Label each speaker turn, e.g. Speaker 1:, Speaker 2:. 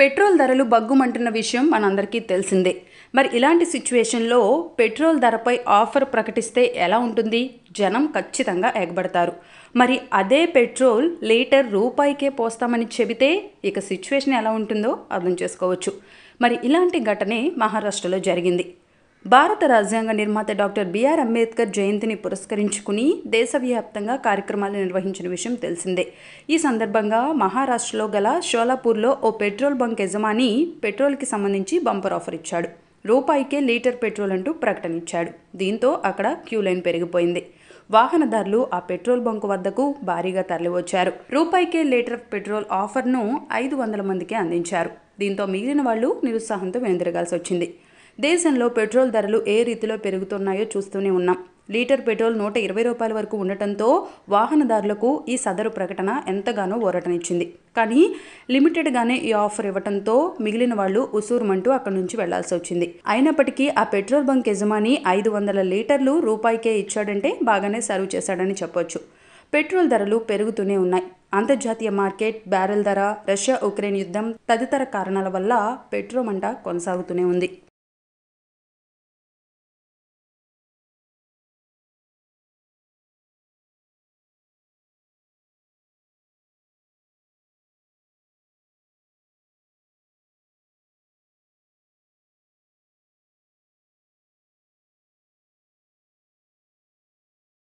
Speaker 1: petrol ధరలు బగ్గుమంటున్న విషయం మనందరికీ తెలిసిందే మరి ఇలాంటి సిచ్యువేషన్లో పెట్రోల్ ధరపై ఆఫర్ ప్రకటిస్తే ఎలా ఉంటుంది జనం ఖచ్చితంగా ఎగబడతారు మరి అదే పెట్రోల్ లీటర్ రూపాయికే పోస్తామని చెబితే ఇక సిచ్యువేషన్ ఎలా ఉంటుందో అర్థం చేసుకోవచ్చు మరి ఇలాంటి ఘటనే మహారాష్ట్రలో జరిగింది భారత రాజ్యాంగ నిర్మాత డాక్టర్ బిఆర్ అంబేద్కర్ జయంతిని పురస్కరించుకుని దేశవ్యాప్తంగా కార్యక్రమాలు నిర్వహించిన విషయం తెలిసిందే ఈ సందర్భంగా మహారాష్ట్రలో గల షోలాపూర్లో ఓ పెట్రోల్ బంక్ యజమాని పెట్రోల్కి సంబంధించి బంపర్ ఆఫర్ ఇచ్చాడు రూపాయికే లీటర్ పెట్రోల్ అంటూ ప్రకటన ఇచ్చాడు దీంతో అక్కడ క్యూ లైన్ పెరిగిపోయింది వాహనదారులు ఆ పెట్రోల్ బంకు వద్దకు భారీగా తరలివచ్చారు రూపాయికే లీటర్ పెట్రోల్ ఆఫర్ను ఐదు వందల మందికి అందించారు దీంతో మిగిలిన వాళ్ళు నిరుత్సాహంతో వెనుదిరగాల్సి వచ్చింది దేశంలో పెట్రోల్ ధరలు ఏ రీతిలో పెరుగుతున్నాయో చూస్తూనే ఉన్నాం లీటర్ పెట్రోల్ నూట ఇరవై రూపాయల వరకు ఉండటంతో వాహనదారులకు ఈ సదరు ప్రకటన ఎంతగానో ఓరటనిచ్చింది కానీ లిమిటెడ్గానే ఈ ఆఫర్ ఇవ్వడంతో మిగిలిన వాళ్ళు ఉసూరుమంటూ అక్కడి నుంచి వెళ్లాల్సి వచ్చింది అయినప్పటికీ ఆ పెట్రోల్ బంక్ యజమాని ఐదు వందల లీటర్లు రూపాయికే ఇచ్చాడంటే బాగానే సర్వ్ చేశాడని చెప్పొచ్చు పెట్రోల్ ధరలు పెరుగుతూనే ఉన్నాయి అంతర్జాతీయ మార్కెట్ బ్యారెల్ ధర రష్యా ఉక్రెయిన్ యుద్ధం తదితర కారణాల వల్ల పెట్రోల్ మంట కొనసాగుతూనే ఉంది